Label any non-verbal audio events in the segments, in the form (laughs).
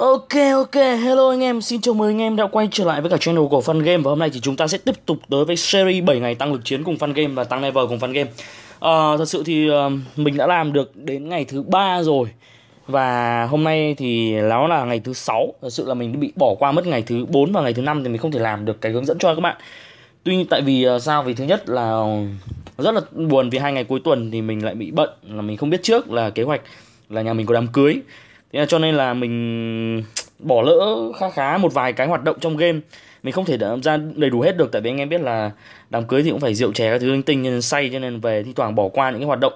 Ok ok, hello anh em, xin chào mừng anh em đã quay trở lại với cả channel của Fun Game Và hôm nay thì chúng ta sẽ tiếp tục tới với series 7 ngày tăng lực chiến cùng Fun Game và tăng level cùng Fun Game à, Thật sự thì uh, mình đã làm được đến ngày thứ ba rồi Và hôm nay thì nó là ngày thứ sáu. Thật sự là mình bị bỏ qua mất ngày thứ 4 và ngày thứ năm thì mình không thể làm được cái hướng dẫn cho các bạn Tuy nhiên tại vì uh, sao, vì thứ nhất là rất là buồn vì hai ngày cuối tuần thì mình lại bị bận Là mình không biết trước là kế hoạch là nhà mình có đám cưới thế là cho nên là mình (tsk) bỏ lỡ khá khá một vài cái hoạt động trong game mình không thể ra đầy đủ hết được tại vì anh em biết là đám cưới thì cũng phải rượu chè các thứ linh tinh nên say cho nên về thi thoảng bỏ qua những cái hoạt động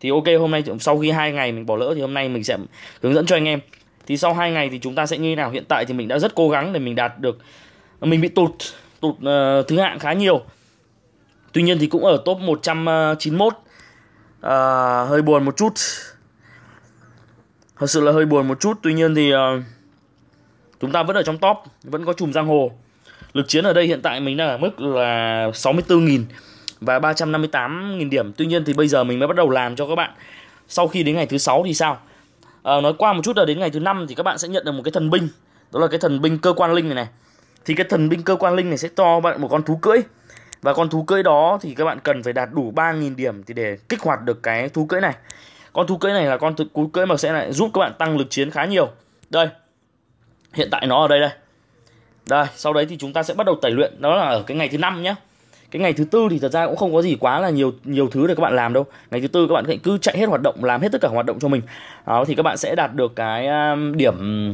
thì ok hôm nay sau khi hai ngày mình bỏ lỡ thì hôm nay mình sẽ hướng dẫn cho anh em thì sau hai ngày thì chúng ta sẽ như thế nào hiện tại thì mình đã rất cố gắng để mình đạt được mình bị tụt tụt uh, thứ hạng khá nhiều tuy nhiên thì cũng ở top 191 uh, ờ, hơi buồn một chút thật sự là hơi buồn một chút tuy nhiên thì uh, chúng ta vẫn ở trong top vẫn có chùm giang hồ lực chiến ở đây hiện tại mình đang ở mức là 64.000 và 358.000 điểm tuy nhiên thì bây giờ mình mới bắt đầu làm cho các bạn sau khi đến ngày thứ sáu thì sao à, nói qua một chút là đến ngày thứ năm thì các bạn sẽ nhận được một cái thần binh đó là cái thần binh cơ quan linh này này thì cái thần binh cơ quan linh này sẽ cho bạn một con thú cưỡi và con thú cưỡi đó thì các bạn cần phải đạt đủ 3.000 điểm thì để kích hoạt được cái thú cưỡi này con thú cưỡi này là con thú cưỡi mà sẽ lại giúp các bạn tăng lực chiến khá nhiều đây hiện tại nó ở đây đây đây sau đấy thì chúng ta sẽ bắt đầu tẩy luyện đó là ở cái ngày thứ năm nhé cái ngày thứ tư thì thật ra cũng không có gì quá là nhiều nhiều thứ để các bạn làm đâu ngày thứ tư các bạn cứ chạy hết hoạt động làm hết tất cả hoạt động cho mình đó thì các bạn sẽ đạt được cái um, điểm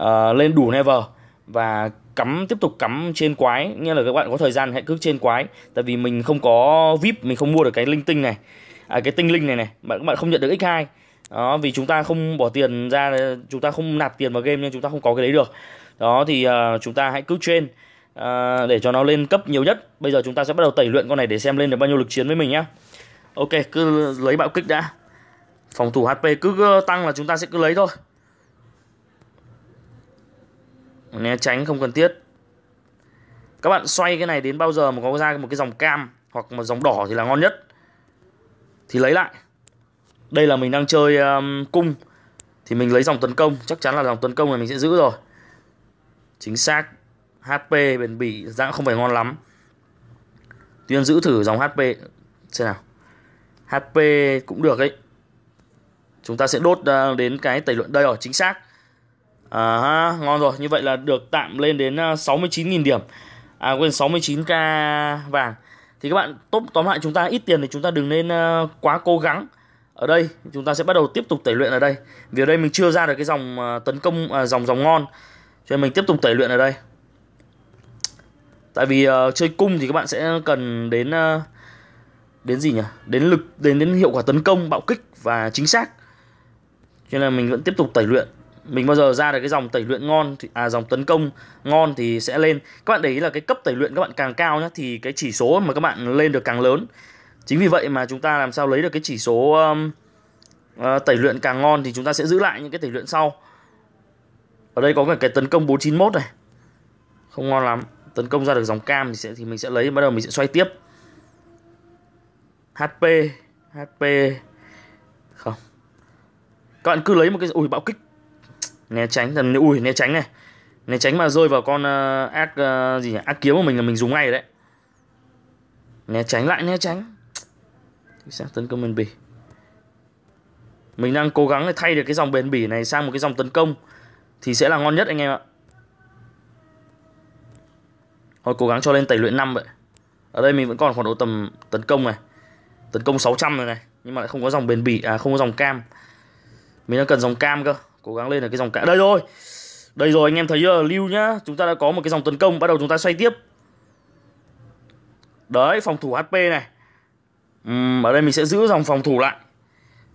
uh, lên đủ never và cắm tiếp tục cắm trên quái nghĩa là các bạn có thời gian hãy cứ trên quái tại vì mình không có vip mình không mua được cái linh tinh này à, cái tinh linh này này bạn các bạn không nhận được x2 đó vì chúng ta không bỏ tiền ra chúng ta không nạp tiền vào game nhưng chúng ta không có cái đấy được đó thì uh, chúng ta hãy cứ trên uh, à, để cho nó lên cấp nhiều nhất bây giờ chúng ta sẽ bắt đầu tẩy luyện con này để xem lên được bao nhiêu lực chiến với mình nhá ok cứ lấy bạo kích đã phòng thủ hp cứ ờ, tăng là chúng ta sẽ cứ lấy thôi né tránh không cần thiết các bạn xoay cái này đến bao giờ mà có ra một cái dòng cam hoặc một dòng đỏ thì là ngon nhất thì lấy lại đây là mình đang chơi um, cung thì mình lấy dòng tấn công chắc chắn là dòng tấn công này mình sẽ giữ rồi chính xác HP bền bỉ dạng không phải ngon lắm tuyên giữ thử dòng HP xem nào HP cũng được ấy chúng ta sẽ đốt uh, đến cái tẩy luận đây rồi chính xác à, ha, ngon rồi như vậy là được tạm lên đến 69.000 uh, điểm à quên 69k vàng thì các bạn tốt tóm lại chúng ta ít tiền thì chúng ta đừng nên ờ, quá cố gắng ở đây chúng ta sẽ bắt đầu tiếp tục tẩy luyện ở đây vì ở đây mình chưa ra được cái dòng ờ, tấn công à, dòng dòng ngon cho nên mình tiếp tục tẩy luyện ở đây tại vì uh, chơi cung thì các bạn sẽ cần đến uh, đến gì nhỉ đến lực đến đến hiệu quả tấn công bạo kích và chính xác cho nên là mình vẫn tiếp tục tẩy luyện mình bao giờ ra được cái dòng tẩy luyện ngon thì à dòng tấn công ngon thì sẽ lên các bạn để ý là cái cấp tẩy luyện các bạn càng cao nhá thì cái chỉ số mà các bạn lên được càng lớn chính vì vậy mà chúng ta làm sao lấy được cái chỉ số um, uh, tẩy luyện càng ngon thì chúng ta sẽ giữ lại những cái tẩy luyện sau ở đây có cả cái tấn công 491 này không ngon lắm tấn công ra được dòng cam thì sẽ thì mình sẽ lấy bắt đầu mình sẽ xoay tiếp HP HP không các bạn cứ lấy một cái ủi bạo kích né tránh tầm ui né tránh này né tránh mà rơi vào con uh, ác uh, gì nhỉ ác kiếm của mình là mình dùng ngay đấy né tránh lại né tránh sẽ tấn công bền bỉ mình đang cố gắng để thay được cái dòng bền bỉ này sang một cái dòng tấn công thì sẽ là ngon nhất anh em ạ thôi cố gắng cho lên tẩy luyện 5 vậy ở đây mình vẫn còn khoảng độ tầm tấn công này tấn công 600 rồi này nhưng mà lại không có dòng bền bỉ à không có dòng cam mình đang cần dòng cam cơ cố gắng lên là cái dòng cạ đây rồi đây rồi anh em thấy uh, lưu nhá chúng ta đã có một cái dòng tấn công bắt đầu chúng ta xoay tiếp đấy phòng thủ hp này uhm, ở đây mình sẽ giữ dòng phòng thủ lại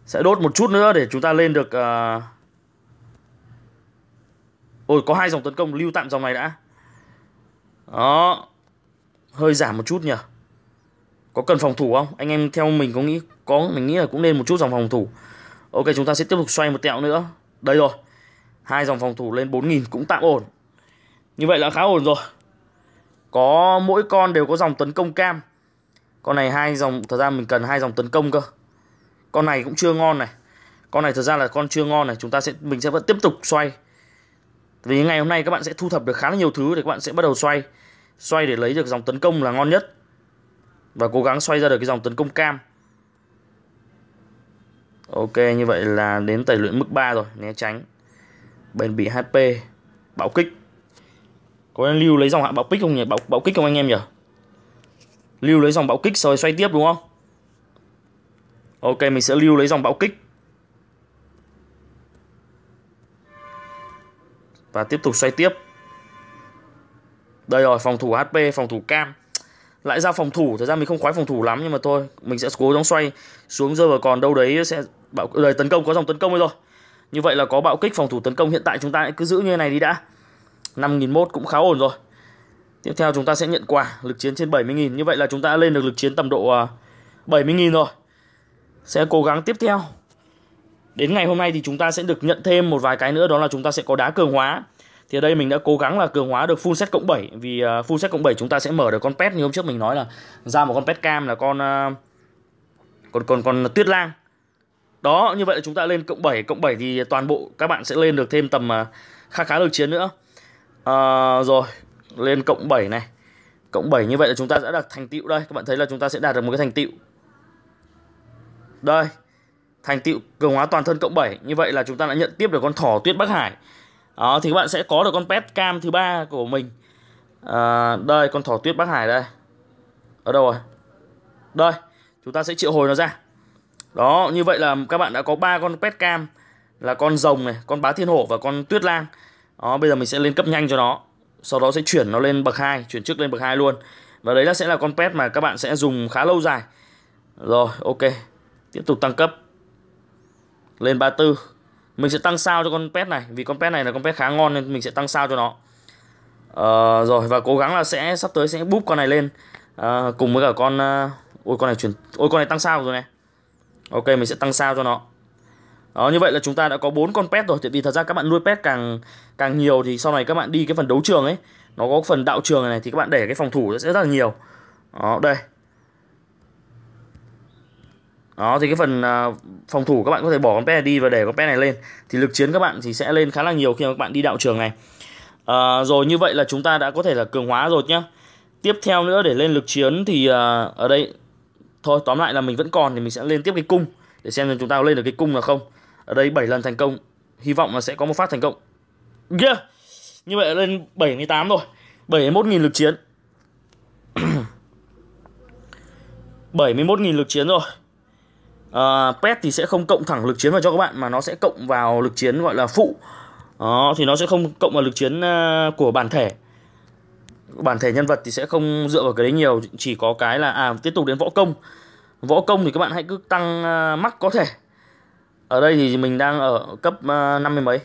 sẽ đốt một chút nữa để chúng ta lên được uh... ôi có hai dòng tấn công lưu tạm dòng này đã đó hơi giảm một chút nhỉ có cần phòng thủ không anh em theo mình có nghĩ có mình nghĩ là cũng nên một chút dòng phòng thủ ok chúng ta sẽ tiếp tục xoay một tẹo nữa đây rồi hai dòng phòng thủ lên 4.000 cũng tạm ổn như vậy là khá ổn rồi có mỗi con đều có dòng tấn công cam con này hai dòng thật ra mình cần hai dòng tấn công cơ con này cũng chưa ngon này con này thật ra là con chưa ngon này chúng ta sẽ mình sẽ vẫn tiếp tục xoay vì ngày hôm nay các bạn sẽ thu thập được khá là nhiều thứ để các bạn sẽ bắt đầu xoay xoay để lấy được dòng tấn công là ngon nhất và cố gắng xoay ra được cái dòng tấn công cam Ok như vậy là đến tẩy luyện mức 3 rồi né tránh bền bị HP bạo kích có nên lưu lấy dòng hạ bạo kích không nhỉ bạo, bạo kích không anh em nhỉ lưu lấy dòng bạo kích rồi xoay tiếp đúng không Ok mình sẽ lưu lấy dòng bạo kích Và tiếp tục xoay tiếp Đây rồi phòng thủ HP phòng thủ cam Lại ra phòng thủ Thật ra mình không khoái phòng thủ lắm Nhưng mà thôi mình sẽ cố gắng xoay xuống rơi vào còn đâu đấy sẽ bạo đây tấn công có dòng tấn công rồi như vậy là có bạo kích phòng thủ tấn công hiện tại chúng ta cứ giữ như này đi đã 5.001 cũng khá ổn rồi Tiếp theo chúng ta sẽ nhận quà lực chiến trên 70.000 Như vậy là chúng ta lên được lực chiến tầm độ 70.000 à, rồi Sẽ cố gắng tiếp theo Đến ngày hôm nay thì chúng ta sẽ được nhận thêm một vài cái nữa Đó là chúng ta sẽ có đá cường hóa Thì ở đây mình đã cố gắng là cường hóa được full set cộng 7 Vì à, full set cộng 7 chúng ta sẽ mở được con pet Như hôm trước mình nói là ra một con pet cam là con à, con còn con tuyết lang đó, như vậy là chúng ta lên cộng 7, cộng 7 thì toàn bộ các bạn sẽ lên được thêm tầm à, khá khá lực chiến nữa. À, rồi, lên cộng 7 này. Cộng 7 như vậy là chúng ta đã đạt thành tựu đây, các bạn thấy là chúng ta sẽ đạt được một cái thành tựu. Đây. Thành tựu cường hóa toàn thân cộng 7, như vậy là chúng ta đã nhận tiếp được con thỏ tuyết Bắc Hải. Đó, thì các bạn sẽ có được con pet cam thứ ba của mình. À, đây con thỏ tuyết Bắc Hải đây. Ở đâu rồi? Đây, chúng ta sẽ triệu hồi nó ra. Đó, như vậy là các bạn đã có ba con pet cam là con rồng này, con bá thiên hổ và con tuyết lang. Đó, bây giờ mình sẽ lên cấp nhanh cho nó. Sau đó sẽ chuyển nó lên bậc 2, chuyển trước lên bậc 2 luôn. Và đấy là sẽ là con pet mà các bạn sẽ dùng khá lâu dài. Rồi, ok. Tiếp tục tăng cấp. Lên 34. Mình sẽ tăng sao cho con pet này, vì con pet này là con pet khá ngon nên mình sẽ tăng sao cho nó. Ờ, rồi và cố gắng là sẽ sắp tới sẽ búp con này lên à, cùng với cả con uh, ôi con này chuyển ôi con này tăng sao rồi này ok mình sẽ tăng sao cho nó đó như vậy là chúng ta đã có bốn con pet rồi thì, thì thật ra các bạn nuôi pet càng càng nhiều thì sau này các bạn đi cái phần đấu trường ấy nó có phần đạo trường này thì các bạn để cái phòng thủ sẽ rất là nhiều đó đây đó thì cái phần à, phòng thủ các bạn có thể bỏ con pet này đi và để con pet này lên thì lực chiến các bạn thì sẽ lên khá là nhiều khi mà các bạn đi đạo trường này à, rồi như vậy là chúng ta đã có thể là cường hóa rồi nhá tiếp theo nữa để lên lực chiến thì uh, ở đây thôi tóm lại là mình vẫn còn thì mình sẽ lên tiếp cái cung để xem là chúng ta có lên được cái cung là không ở đây 7 lần thành công hy vọng là sẽ có một phát thành công yeah! như vậy là lên 78 rồi 71.000 lực chiến 71.000 (coughs) lực chiến rồi à, pet thì sẽ không cộng thẳng lực chiến vào cho các bạn mà nó sẽ cộng vào lực chiến gọi là phụ đó, thì nó sẽ không cộng vào lực chiến à, của bản thể bản thể nhân vật thì sẽ không dựa vào cái đấy nhiều chỉ có cái là à tiếp tục đến võ công võ công thì các bạn hãy cứ tăng uh, mắc có thể ở đây thì mình đang ở cấp à, năm uh, mươi mấy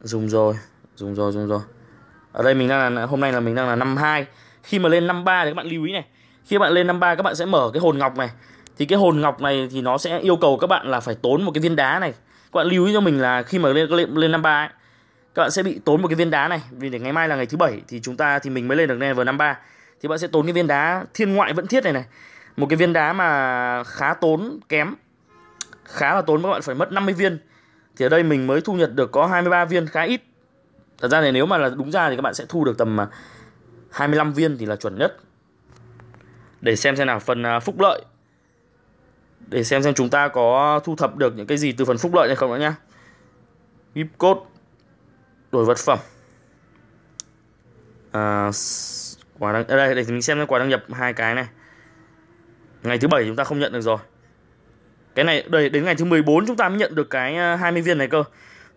dùng rồi dùng rồi dùng rồi ở đây mình đang là hôm nay là mình đang là năm hai khi mà lên năm ba thì các bạn lưu ý này khi bạn lên năm ba các bạn sẽ mở cái hồn ngọc này thì cái hồn ngọc này thì nó sẽ yêu cầu các bạn là phải tốn một cái viên đá này các bạn lưu ý cho mình là khi mà lên lên năm ba các bạn sẽ bị tốn một cái viên đá này vì để ngày mai là ngày thứ bảy thì chúng ta thì mình mới lên được level 53 thì bạn sẽ tốn cái viên đá thiên ngoại vẫn thiết này này một cái viên đá mà khá tốn kém khá là tốn các bạn phải mất 50 viên thì ở đây mình mới thu nhật được có 23 viên khá ít thật ra thì nếu mà là đúng ra thì các bạn sẽ thu được tầm 25 à, viên thì là chuẩn nhất để xem xem nào phần à, phúc lợi để xem xem chúng ta có thu thập được những cái gì từ phần phúc lợi này không nữa nhá. Gip code đổi vật phẩm à, quả đăng, à, đây để mình xem cái quả đăng nhập hai cái này ngày thứ bảy chúng ta không nhận được rồi cái này đây đến ngày thứ 14 chúng ta mới nhận được cái 20 à, viên này cơ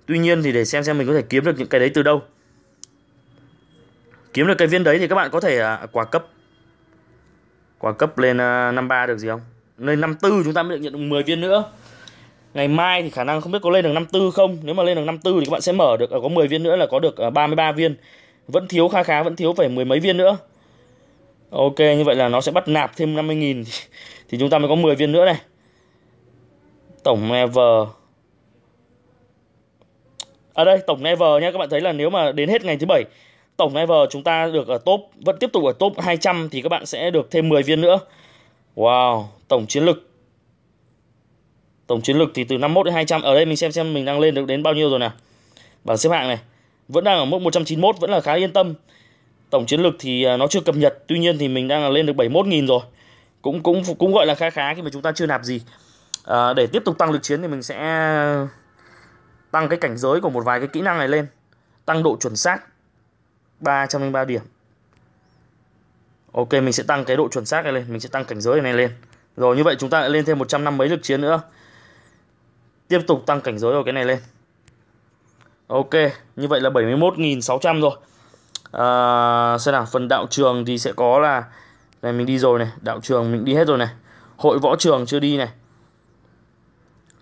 tuy nhiên thì để xem xem mình có thể kiếm được những cái đấy từ đâu kiếm được cái viên đấy thì các bạn có thể à, quả cấp quả cấp lên à, 53 được gì không lên 54 chúng ta mới được nhận được 10 viên nữa Ngày mai thì khả năng không biết có lên được 54 không Nếu mà lên được 54 thì các bạn sẽ mở được ờ, Có 10 viên nữa là có được 33 ờ, viên Vẫn thiếu khá khá, vẫn thiếu phải mười mấy viên nữa Ok, như vậy là nó sẽ bắt nạp thêm 50.000 (laughs) Thì chúng ta mới có 10 viên nữa này Tổng never ở à, đây, tổng never nha Các bạn thấy là nếu mà đến hết ngày thứ bảy Tổng never chúng ta được ở top Vẫn tiếp tục ở top 200 Thì các bạn sẽ được thêm 10 viên nữa Wow, tổng chiến lực Tổng chiến lực thì từ 51 đến 200. Ở đây mình xem xem mình đang lên được đến bao nhiêu rồi nào. Bảng xếp hạng này. Vẫn đang ở mức 191, vẫn là khá yên tâm. Tổng chiến lực thì à, nó chưa cập nhật, tuy nhiên thì mình đang lên được 71.000 rồi. Cũng cũng cũng gọi là khá khá khi mà chúng ta chưa nạp gì. À, để tiếp tục tăng lực chiến thì mình sẽ tăng cái cảnh giới của một vài cái kỹ năng này lên. Tăng độ chuẩn xác 303 điểm. Ok, mình sẽ tăng cái độ chuẩn xác này lên, mình sẽ tăng cảnh giới này lên. Rồi như vậy chúng ta lại lên thêm năm mấy lực chiến nữa tiếp tục tăng cảnh giới của cái này lên ok như vậy là 71.600 rồi à, xem nào phần đạo trường thì sẽ có là này mình đi rồi này đạo trường mình đi hết rồi này hội võ trường chưa đi này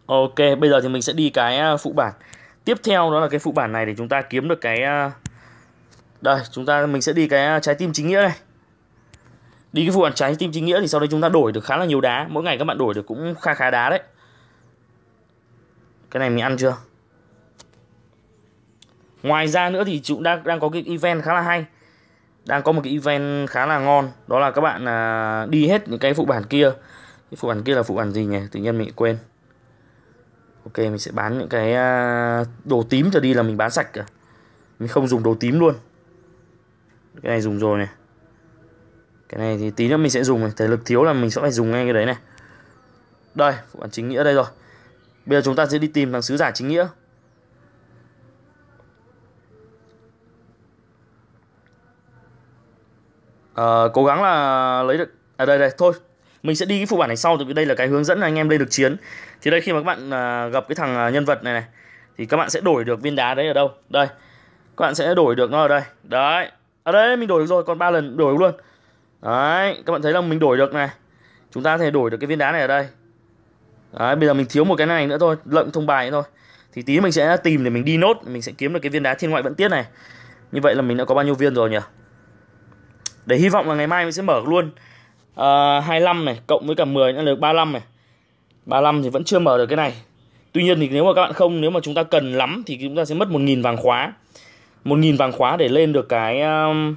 ok bây giờ thì mình sẽ đi cái à, phụ bản tiếp theo đó là cái phụ bản này để chúng ta kiếm được cái à, đây chúng ta mình sẽ đi cái à, trái tim chính nghĩa này đi cái phụ bản trái tim chính nghĩa thì sau đây chúng ta đổi được khá là nhiều đá mỗi ngày các bạn đổi được cũng kha khá đá đấy cái này mình ăn chưa ngoài ra nữa thì chúng đang đang có cái event khá là hay đang có một cái event khá là ngon đó là các bạn à, đi hết những cái phụ bản kia cái phụ bản kia là phụ bản gì nhỉ tự nhiên mình quên ok mình sẽ bán những cái à, đồ tím trở đi là mình bán sạch cả mình không dùng đồ tím luôn cái này dùng rồi này cái này thì tí nữa mình sẽ dùng này thể lực thiếu là mình sẽ phải dùng ngay cái đấy này đây phụ bản chính nghĩa đây rồi Bây giờ chúng ta sẽ đi tìm thằng sứ giả chính nghĩa. À, cố gắng là lấy được à đây đây thôi mình sẽ đi cái phụ bản này sau tại vì đây là cái hướng dẫn anh em lên được chiến thì đây khi mà các bạn à, gặp cái thằng à, nhân vật này này thì các bạn sẽ đổi được viên đá đấy ở đâu đây các bạn sẽ đổi được nó ở đây đấy ở à, đây mình đổi được rồi còn ba lần đổi luôn đấy các bạn thấy là mình đổi được này chúng ta có thể đổi được cái viên đá này ở đây Đấy, bây giờ mình thiếu một cái này nữa thôi lợn thông bài nữa thôi thì tí mình sẽ tìm để mình đi nốt mình sẽ kiếm được cái viên đá thiên ngoại vận tiết này như vậy là mình đã có bao nhiêu viên rồi nhỉ để hy vọng là ngày mai mình sẽ mở luôn uh, à, 25 này cộng với cả 10 nữa là được 35 này 35 thì vẫn chưa mở được cái này Tuy nhiên thì nếu mà các bạn không nếu mà chúng ta cần lắm thì chúng ta sẽ mất 1.000 vàng khóa 1.000 vàng khóa để lên được cái um,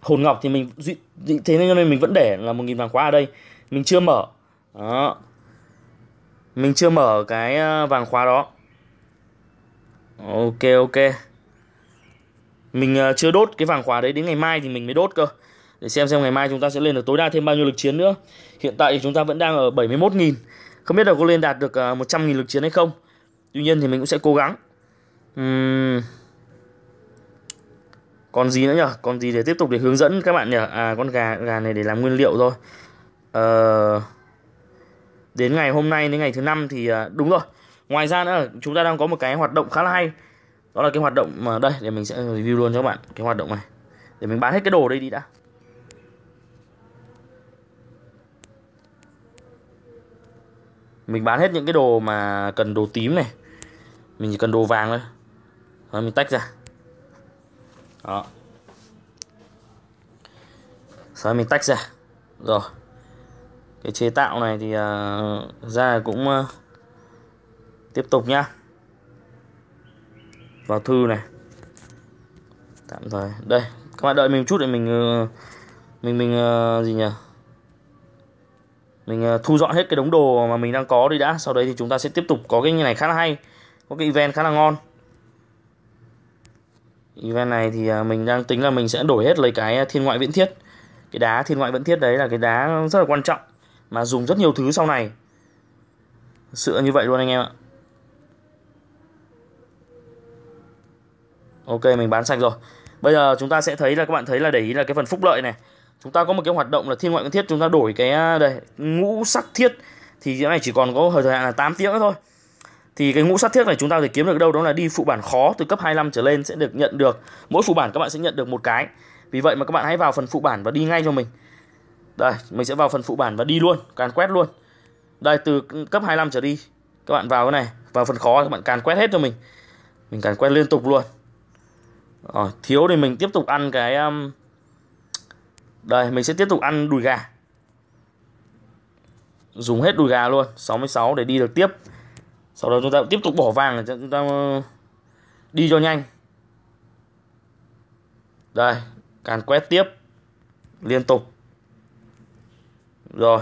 hồn ngọc thì mình thế nên mình vẫn để là 1.000 vàng khóa ở đây mình chưa mở đó mình chưa mở cái ờ, vàng khóa đó ok ok mình ờ, chưa đốt cái vàng khóa đấy đến ngày mai thì mình mới đốt cơ để xem xem ngày mai chúng ta sẽ lên được tối đa thêm bao nhiêu lực chiến nữa hiện tại thì chúng ta vẫn đang ở 71.000 không biết là có lên đạt được 100.000 ờ, lực chiến hay không tuy nhiên thì mình cũng sẽ cố gắng uhm. còn gì nữa nhở? còn gì để tiếp tục để hướng dẫn các bạn nhở? à con gà gà này để làm nguyên liệu thôi ờ uh đến ngày hôm nay đến ngày thứ năm thì à, đúng rồi ngoài ra nữa chúng ta đang có một cái hoạt động khá là hay đó là cái hoạt động mà đây để mình sẽ review luôn cho các bạn cái hoạt động này để mình bán hết cái đồ đây đi đã mình bán hết những cái đồ mà cần đồ tím này mình chỉ cần đồ vàng thôi rồi mình tách ra đó sau mình tách ra rồi cái chế tạo này thì à, ra cũng à, tiếp tục nhá vào thư này tạm thời đây các bạn đợi mình chút để mình ờ, mình mình ờ, gì nhỉ mình ờ, thu dọn hết cái đống đồ mà mình đang có đi đã sau đấy thì chúng ta sẽ tiếp tục có cái như này khá là hay có cái event khá là ngon event này thì à, mình đang tính là mình sẽ đổi hết lấy cái thiên ngoại viễn thiết cái đá thiên ngoại viễn thiết đấy là cái đá rất là quan trọng mà dùng rất nhiều thứ sau này sự như vậy luôn anh em ạ ok mình bán sạch rồi bây giờ chúng ta sẽ thấy là các bạn thấy là để ý là cái phần phúc lợi này chúng ta có một cái hoạt động là thiên ngoại nguyên thiết chúng ta đổi cái à, đây ngũ sắc thiết thì cái này chỉ còn có thời hạn là 8 tiếng nữa thôi thì cái ngũ sát thiết này chúng ta có thể kiếm được đâu đó là đi phụ bản khó từ cấp 25 trở lên sẽ được nhận được mỗi phụ bản các bạn sẽ nhận được một cái vì vậy mà các bạn hãy vào phần phụ bản và đi ngay cho mình đây, mình sẽ vào phần phụ bản và đi luôn, càn quét luôn. Đây từ cấp 25 trở đi, các bạn vào cái này, vào phần khó các bạn càn quét hết cho mình. Mình càn quét liên tục luôn. Rồi, thiếu thì mình tiếp tục ăn cái um... Đây, mình sẽ tiếp tục ăn đùi gà. Dùng hết đùi gà luôn, 66 để đi được tiếp. Sau đó chúng ta tiếp tục bỏ vàng để chúng ta uh, đi cho nhanh. Đây, càn quét tiếp liên tục rồi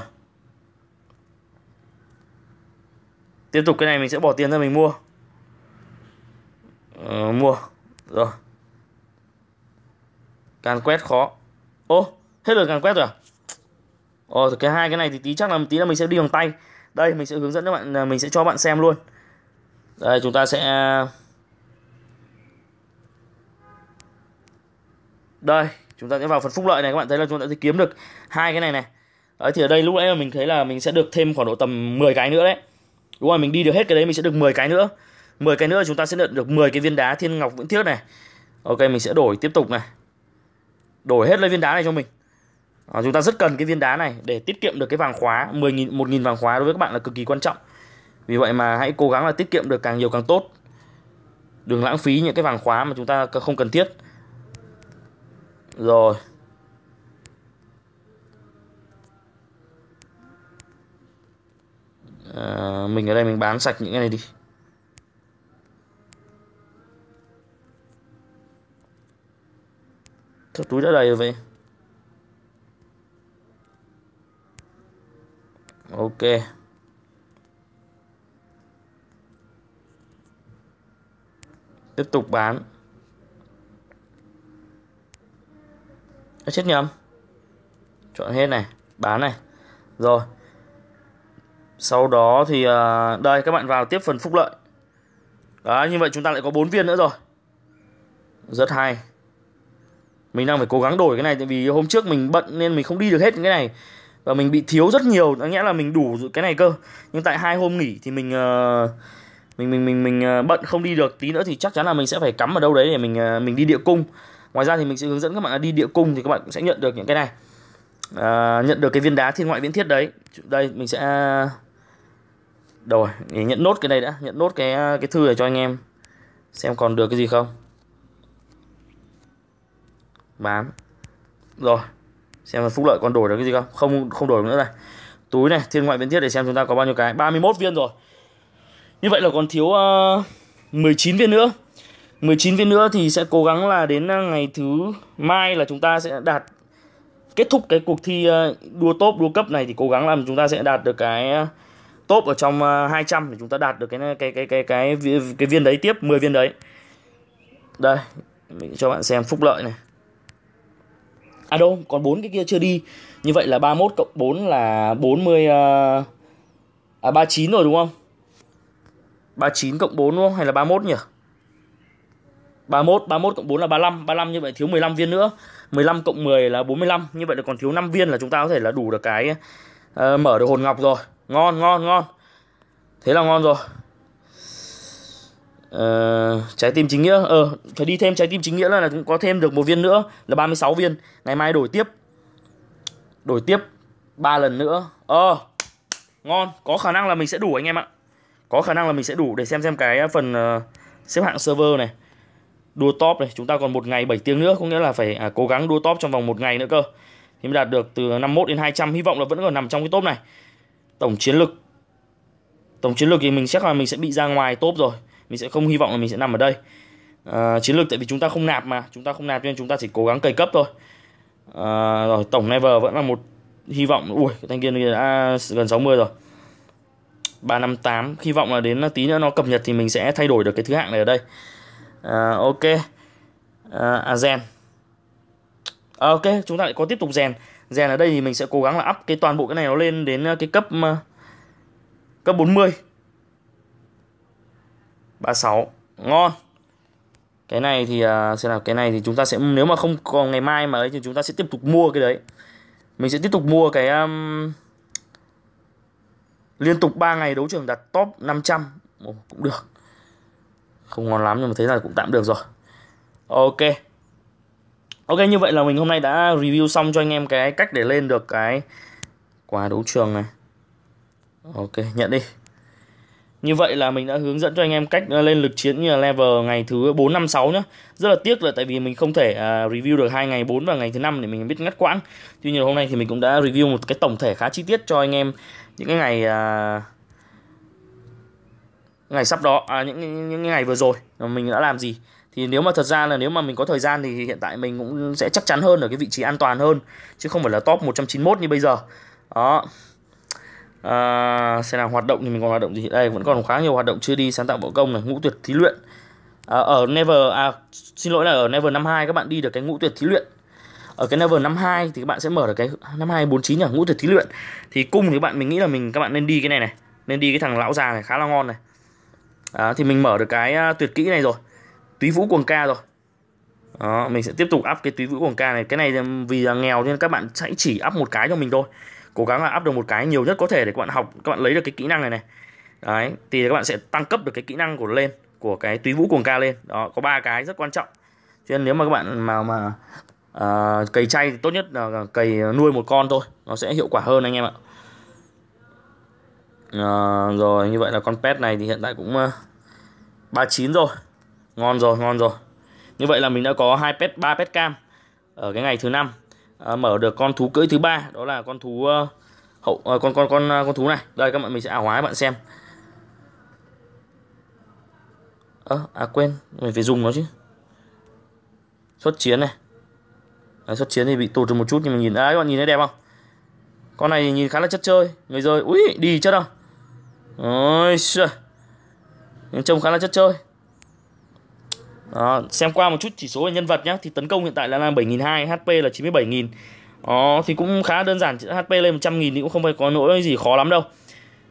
Tiếp tục cái này mình sẽ bỏ tiền ra mình mua ờ, Mua Rồi Càn quét khó Ô hết rồi càn quét rồi à Ồ ờ, cái hai cái này thì tí chắc là tí là mình sẽ đi bằng tay Đây mình sẽ hướng dẫn các bạn Mình sẽ cho bạn xem luôn Đây chúng ta sẽ Đây chúng ta sẽ vào phần phúc lợi này các bạn thấy là chúng ta sẽ kiếm được hai cái này này đấy thì ở đây lúc nãy là mình thấy là mình sẽ được thêm khoảng độ tầm 10 cái nữa đấy đúng rồi mình đi được hết cái đấy mình sẽ được 10 cái nữa 10 cái nữa chúng ta sẽ nhận được 10 cái viên đá thiên ngọc vĩnh thiết này ok mình sẽ đổi tiếp tục này đổi hết lấy viên đá này cho mình à, chúng ta rất cần cái viên đá này để tiết kiệm được cái vàng khóa 10.000 1.000 vàng khóa đối với các bạn là cực kỳ quan trọng vì vậy mà hãy cố gắng là tiết kiệm được càng nhiều càng tốt đừng lãng phí những cái vàng khóa mà chúng ta không cần thiết rồi à, mình ở đây mình bán sạch những cái này đi Sao túi đã đầy rồi vậy Ok Tiếp tục bán Đã chết nhầm Chọn hết này Bán này Rồi sau đó thì à, đây các bạn vào tiếp phần phúc lợi đó như vậy chúng ta lại có bốn viên nữa rồi rất hay mình đang phải cố gắng đổi cái này tại vì hôm trước mình bận nên mình không đi được hết cái này và mình bị thiếu rất nhiều có nghĩa là mình đủ cái này cơ nhưng tại hai hôm nghỉ thì mình à, mình mình mình mình à, bận không đi được tí nữa thì chắc chắn là mình sẽ phải cắm ở đâu đấy để mình mình đi địa cung ngoài ra thì mình sẽ hướng dẫn các bạn đi địa cung thì các bạn cũng sẽ nhận được những cái này uh, nhận được cái viên đá thiên ngoại viễn thiết đấy đây mình sẽ rồi để nhận nốt cái này đã nhận nốt cái cái thư này cho anh em xem còn được cái gì không bán rồi xem là phúc lợi còn đổi được cái gì không không không đổi nữa này túi này thiên ngoại viễn thiết để xem chúng ta có bao nhiêu cái 31 viên rồi như vậy là còn thiếu uh, ờ, 19 viên nữa 19 viên nữa thì sẽ cố gắng là đến ờ, ngày thứ mai là chúng ta sẽ đạt kết thúc cái cuộc thi ờ, đua top đua cấp này thì cố gắng làm chúng ta sẽ đạt được cái top ở trong 200 ờ, để chúng ta đạt được cái cái cái cái cái cái viên đấy tiếp 10 viên đấy đây mình cho bạn xem phúc lợi này à đâu còn bốn cái kia chưa đi như vậy là 31 cộng 4 là 40 ờ, à 39 rồi đúng không 39 cộng 4 đúng không hay là 31 nhỉ 31, 31 cộng 4 là 35, 35 như vậy thiếu 15 viên nữa. 15 cộng 10 là 45, như vậy là còn thiếu 5 viên là chúng ta có thể là đủ được cái uh, mở được hồn ngọc rồi ngon ngon ngon thế là ngon rồi Uh, trái tim chính nghĩa ờ uh, phải đi thêm trái tim chính nghĩa là, là cũng có thêm được một viên nữa là 36 viên ngày mai đổi tiếp đổi tiếp ba lần nữa ờ uh, ngon có khả năng là mình sẽ đủ anh em ạ có khả năng là mình sẽ đủ để xem xem cái phần uh, xếp hạng server này đua top này chúng ta còn một ngày 7 tiếng nữa có nghĩa là phải à, cố gắng đua top trong vòng một ngày nữa cơ thì mới đạt được từ 51 đến 200 hy vọng là vẫn còn nằm trong cái top này tổng chiến lược tổng chiến lược thì mình chắc là mình sẽ bị ra ngoài top rồi mình sẽ không hy vọng là mình sẽ nằm ở đây à, chiến lược tại vì chúng ta không nạp mà chúng ta không nạp nên chúng ta chỉ cố gắng cày cấp thôi à, rồi tổng never vẫn là một hy vọng ui cái thanh kia đã gần 60 rồi 358 hy vọng là đến tí nữa nó cập nhật thì mình sẽ thay đổi được cái thứ hạng này ở đây à, ok à, à gen à, ok chúng ta lại có tiếp tục rèn rèn ở đây thì mình sẽ cố gắng là up cái toàn bộ cái này nó lên đến ờ, cái cấp ờ, cấp 40 36 ngon cái này thì sẽ ờ, là cái này thì chúng ta sẽ nếu mà không còn ngày mai mà ấy thì chúng ta sẽ tiếp tục mua cái đấy mình sẽ tiếp tục mua cái um, liên tục 3 ngày đấu trường đặt top 500 Ồ, cũng được không ngon lắm nhưng mà thấy là cũng tạm được rồi ok Ok như vậy là mình hôm nay đã review xong cho anh em cái cách để lên được cái quà đấu trường này Ok nhận đi như vậy là mình đã hướng dẫn cho anh em cách ờ, lên lực chiến như là level ngày thứ 4, 5, 6 nhé Rất là tiếc là tại vì mình không thể uh, review được hai ngày 4 và ngày thứ 5 để mình biết ngắt quãng Tuy nhiên hôm nay thì mình cũng đã review một cái tổng thể khá chi tiết cho anh em những cái ngày uh, ngày sắp đó, à, những, những, những ngày vừa rồi mình đã làm gì thì nếu mà thật ra là nếu mà mình có thời gian thì hiện tại mình cũng sẽ chắc chắn hơn ở cái vị trí an toàn hơn chứ không phải là top 191 như bây giờ đó à, xem nào hoạt động thì mình còn hoạt động gì đây vẫn còn khá nhiều hoạt động chưa đi sáng tạo võ công này ngũ tuyệt thí luyện à, ở never à xin lỗi là ở never 52 các bạn đi được cái ngũ tuyệt thí luyện ở cái level 52 thì các bạn sẽ mở được cái 5249 nhỉ ngũ tuyệt thí luyện thì cung thì các bạn mình nghĩ là mình các bạn nên đi cái này này nên đi cái thằng lão già này khá là ngon này à, thì mình mở được cái à, tuyệt kỹ này rồi túy vũ quần ca rồi đó, mình sẽ tiếp tục up cái túy vũ quần ca này cái này vì là nghèo nên các bạn hãy chỉ up một cái cho mình thôi cố gắng là up được một cái nhiều nhất có thể để các bạn học các bạn lấy được cái kỹ năng này này đấy thì các bạn sẽ tăng cấp được cái kỹ năng của lên của cái túy vũ cuồng ca lên đó có ba cái rất quan trọng cho nên nếu mà các bạn mà mà uh, cày chay thì tốt nhất là cày nuôi một con thôi nó sẽ hiệu quả hơn anh em ạ uh, rồi như vậy là con pet này thì hiện tại cũng uh, ờ, 39 rồi ngon rồi ngon rồi như vậy là mình đã có hai pet ba pet cam ở cái ngày thứ năm à, mở được con thú cưỡi thứ ba đó là con thú uh, hậu uh, con con con con thú này đây các bạn mình sẽ ảo hóa các bạn xem ơ à, à quên mình phải dùng nó chứ xuất chiến này à, xuất chiến thì bị tụt được một chút nhưng mà nhìn à, các bạn nhìn thấy đẹp không con này nhìn khá là chất chơi người rơi ui đi chất không ôi trông khá là chất chơi đó, xem qua một chút chỉ số về nhân vật nhé thì tấn công hiện tại là là 7200 HP là 97.000 đó, thì cũng khá đơn giản HP lên 100.000 thì cũng không phải có nỗi gì khó lắm đâu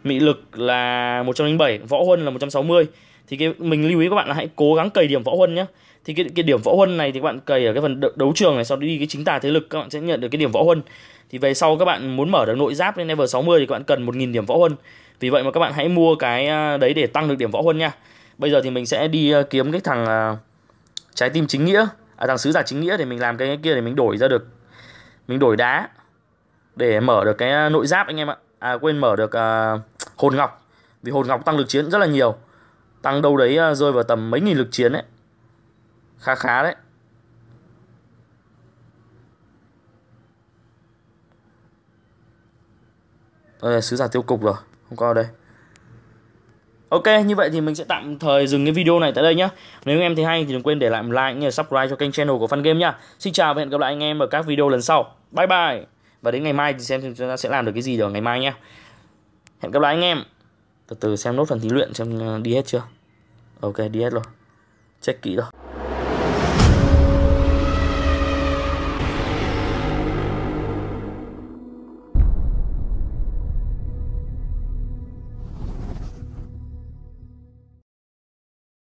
mị lực là 107 võ huân là 160 thì cái mình lưu ý các bạn là hãy cố gắng cày điểm võ huân nhé thì cái, cái điểm võ huân này thì các bạn cày ở cái phần đấu trường này sau đó đi cái chính tả thế lực các bạn sẽ nhận được cái điểm võ huân thì về sau các bạn muốn mở được nội giáp lên level 60 thì các bạn cần 1.000 điểm võ huân vì vậy mà các bạn hãy mua cái à, đấy để tăng được điểm võ huân nha bây giờ thì mình sẽ đi à, kiếm cái thằng à, trái tim chính nghĩa à, thằng sứ giả chính nghĩa thì mình làm cái kia để mình đổi ra được mình đổi đá để mở được cái à, nội giáp anh em ạ à quên mở được à, hồn ngọc vì hồn ngọc tăng lực chiến rất là nhiều tăng đâu đấy à, rơi vào tầm mấy nghìn lực chiến đấy khá khá đấy Đây, sứ giả tiêu cục rồi không có ở đây Ok, như vậy thì mình sẽ tạm thời dừng cái video này tại đây nhé. Nếu anh em thấy hay thì đừng quên để lại một like cũng như subscribe cho kênh channel của Fun Game nha. Xin chào và hẹn gặp lại anh em ở các video lần sau. Bye bye. Và đến ngày mai thì xem chúng ta sẽ làm được cái gì vào ngày mai nhé. Hẹn gặp lại anh em. Từ từ xem nốt phần thí luyện xem ờ, đi hết chưa. Ok, đi hết rồi. Check kỹ rồi.